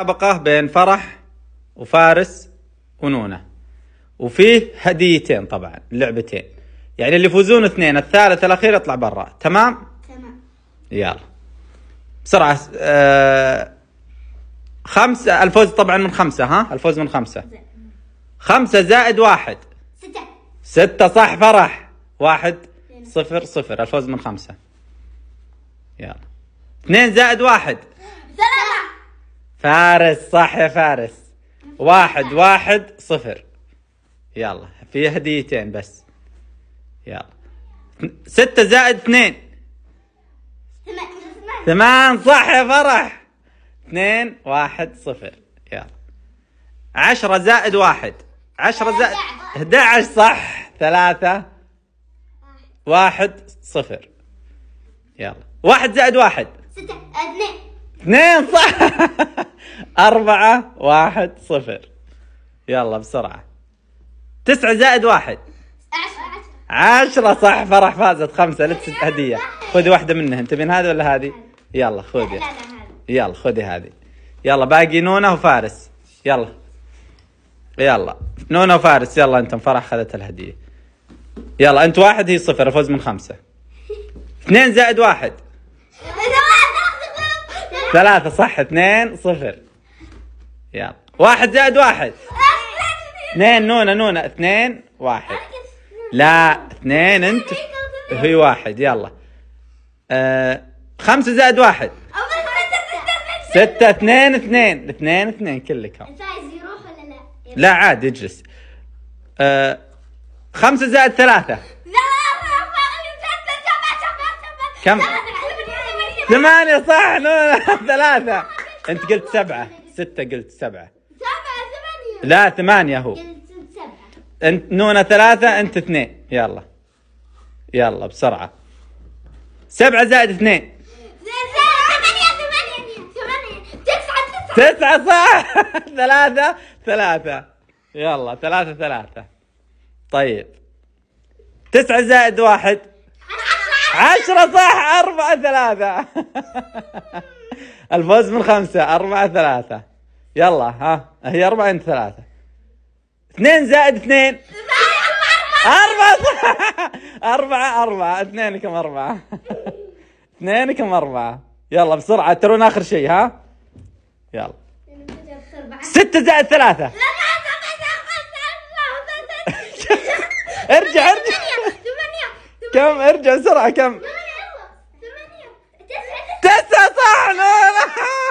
مسابقة بين فرح وفارس ونونة وفيه هديتين طبعا لعبتين يعني اللي يفوزون اثنين الثالث الاخير يطلع برا تمام تمام يلا بسرعة آه خمسة الفوز طبعا من خمسة ها الفوز من خمسة خمسة زائد واحد ستة ستة صح فرح واحد صفر صفر الفوز من خمسة يلا اثنين زائد واحد فارس صح يا فارس واحد واحد صفر يلا في هديتين بس يلا ستة زائد اثنين ثمان صح يا فرح اثنين واحد صفر يلا عشرة زائد واحد عشرة زائد احدى صح ثلاثة واحد صفر يلا واحد زائد واحد ستة اثنين اثنين صح أربعة واحد صفر يلا بسرعة تسعة زائد واحد عشرة صح فرح فازت خمسة تسد هدية خذي واحدة منهم تبين هذه ولا هذه؟ يلا خذي يلا خذي هذه يلا باقي نونة وفارس يلا يلا نونة وفارس يلا انتم فرح خذت الهدية يلا انت واحد هي صفر فوز من خمسة اثنين زائد واحد ثلاثة صح اثنين صفر يلا واحد زائد واحد اثنين نونة نونة اثنين واحد لا اثنين انت هي واحد يلا آه خمسة زائد واحد ستة اثنين اثنين اثنين اثنين كلكم لا عاد اجلس آه خمسة زائد ثلاثة كم ثمانية صح ثلاثة أنت قلت سبعة ستة قلت سبعة سبعة ثمانية لا ثمانية هو سبعة أنت نونة ثلاثة أنت اثنين يلا يلا بسرعة سبعة زائد اثنين تسعة صح ثلاثة ثلاثة يلا ثلاثة ثلاثة طيب تسعة زائد واحد عشرة صح أربعة ثلاثة الفوز من خمسة أربعة ثلاثة يلا ها هي أربعة أنت ثلاثة اثنين زائد اثنين أربعة أربعة أربعة اثنين كم أربعة اثنين كم أربعة يلا بسرعة ترون آخر شيء ها يلا ستة زائد ثلاثة ارجع ارجع كم ارجع سرعة كم تسعة صح لا لا